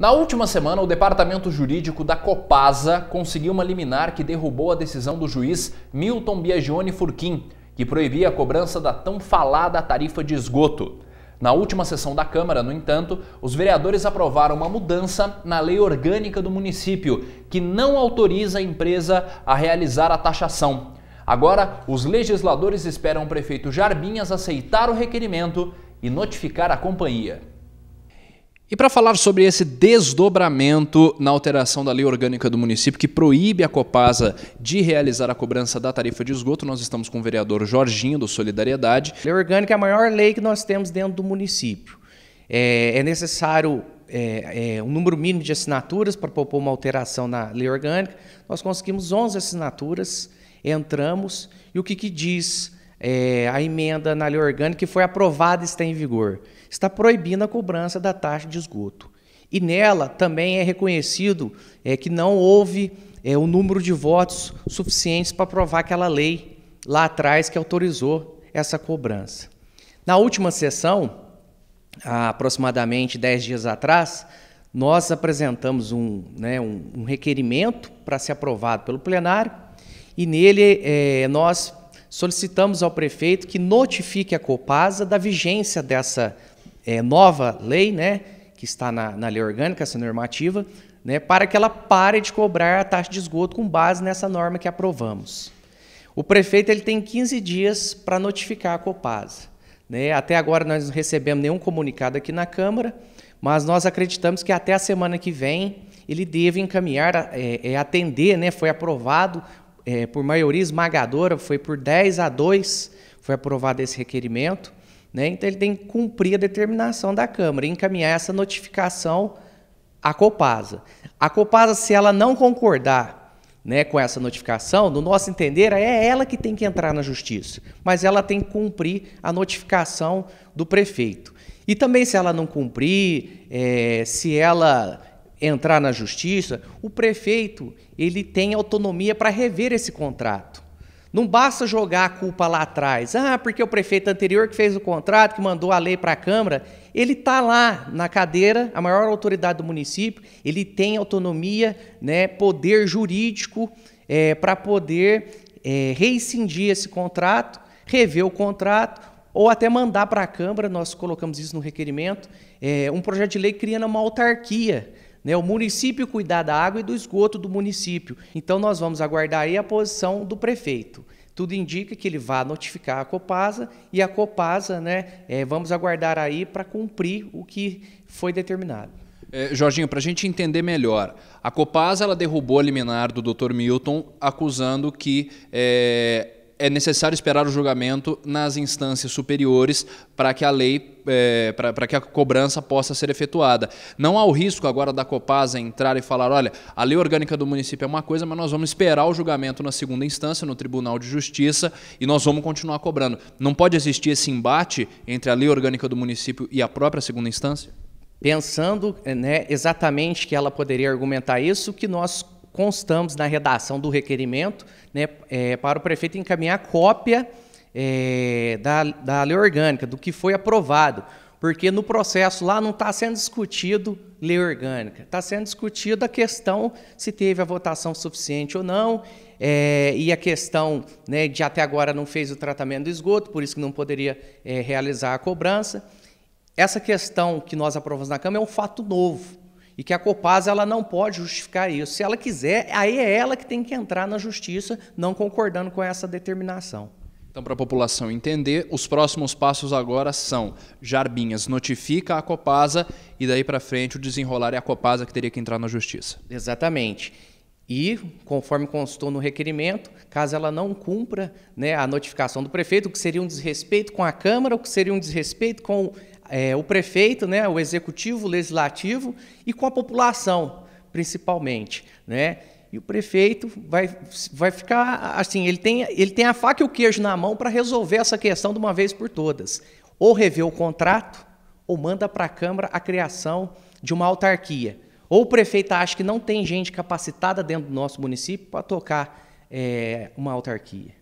Na última semana, o departamento jurídico da Copasa conseguiu uma liminar que derrubou a decisão do juiz Milton Biagione Furquim, que proibia a cobrança da tão falada tarifa de esgoto. Na última sessão da Câmara, no entanto, os vereadores aprovaram uma mudança na lei orgânica do município, que não autoriza a empresa a realizar a taxação. Agora, os legisladores esperam o prefeito Jarbinhas aceitar o requerimento e notificar a companhia. E para falar sobre esse desdobramento na alteração da lei orgânica do município que proíbe a Copasa de realizar a cobrança da tarifa de esgoto, nós estamos com o vereador Jorginho do Solidariedade. A lei orgânica é a maior lei que nós temos dentro do município. É, é necessário é, é, um número mínimo de assinaturas para propor uma alteração na lei orgânica. Nós conseguimos 11 assinaturas, entramos, e o que, que diz é, a emenda na lei orgânica que foi aprovada e está em vigor. Está proibindo a cobrança da taxa de esgoto. E nela também é reconhecido é, que não houve é, o número de votos suficientes para aprovar aquela lei lá atrás que autorizou essa cobrança. Na última sessão, aproximadamente 10 dias atrás, nós apresentamos um, né, um, um requerimento para ser aprovado pelo plenário e nele é, nós solicitamos ao prefeito que notifique a Copasa da vigência dessa é, nova lei, né, que está na, na lei orgânica, essa normativa, né, para que ela pare de cobrar a taxa de esgoto com base nessa norma que aprovamos. O prefeito ele tem 15 dias para notificar a Copasa. Né? Até agora nós não recebemos nenhum comunicado aqui na Câmara, mas nós acreditamos que até a semana que vem ele deve encaminhar, é, é, atender, né? foi aprovado é, por maioria esmagadora, foi por 10 a 2, foi aprovado esse requerimento. Né? Então, ele tem que cumprir a determinação da Câmara e encaminhar essa notificação à Copasa. A Copasa, se ela não concordar né, com essa notificação, no nosso entender, é ela que tem que entrar na justiça, mas ela tem que cumprir a notificação do prefeito. E também, se ela não cumprir, é, se ela entrar na justiça, o prefeito ele tem autonomia para rever esse contrato. Não basta jogar a culpa lá atrás. Ah, porque o prefeito anterior que fez o contrato, que mandou a lei para a Câmara, ele está lá na cadeira, a maior autoridade do município, ele tem autonomia, né, poder jurídico é, para poder é, rescindir esse contrato, rever o contrato, ou até mandar para a Câmara, nós colocamos isso no requerimento, é, um projeto de lei criando uma autarquia né, o município cuidar da água e do esgoto do município. Então nós vamos aguardar aí a posição do prefeito. Tudo indica que ele vai notificar a Copasa e a Copasa, né, é, vamos aguardar aí para cumprir o que foi determinado. É, Jorginho, para a gente entender melhor, a Copasa ela derrubou a liminar do Dr. Milton, acusando que é, é necessário esperar o julgamento nas instâncias superiores para que a lei, é, para que a cobrança possa ser efetuada. Não há o risco agora da Copasa entrar e falar, olha, a lei orgânica do município é uma coisa, mas nós vamos esperar o julgamento na segunda instância, no Tribunal de Justiça, e nós vamos continuar cobrando. Não pode existir esse embate entre a lei orgânica do município e a própria segunda instância? Pensando né, exatamente que ela poderia argumentar isso, que nós constamos na redação do requerimento né, é, para o prefeito encaminhar cópia é, da, da lei orgânica, do que foi aprovado. Porque no processo lá não está sendo discutido lei orgânica, está sendo discutida a questão se teve a votação suficiente ou não, é, e a questão né, de até agora não fez o tratamento do esgoto, por isso que não poderia é, realizar a cobrança. Essa questão que nós aprovamos na Câmara é um fato novo e que a Copasa ela não pode justificar isso. Se ela quiser, aí é ela que tem que entrar na justiça, não concordando com essa determinação. Então, para a população entender, os próximos passos agora são: Jarbinhas notifica a Copasa e daí para frente o desenrolar é a Copasa que teria que entrar na justiça. Exatamente. E, conforme constou no requerimento, caso ela não cumpra né, a notificação do prefeito, o que seria um desrespeito com a Câmara, o que seria um desrespeito com é, o prefeito, né, o executivo, o legislativo e com a população, principalmente, né? E o prefeito vai, vai ficar assim, ele tem, ele tem a faca e o queijo na mão para resolver essa questão de uma vez por todas. Ou rever o contrato, ou manda para a Câmara a criação de uma autarquia. Ou o prefeito acha que não tem gente capacitada dentro do nosso município para tocar é, uma autarquia.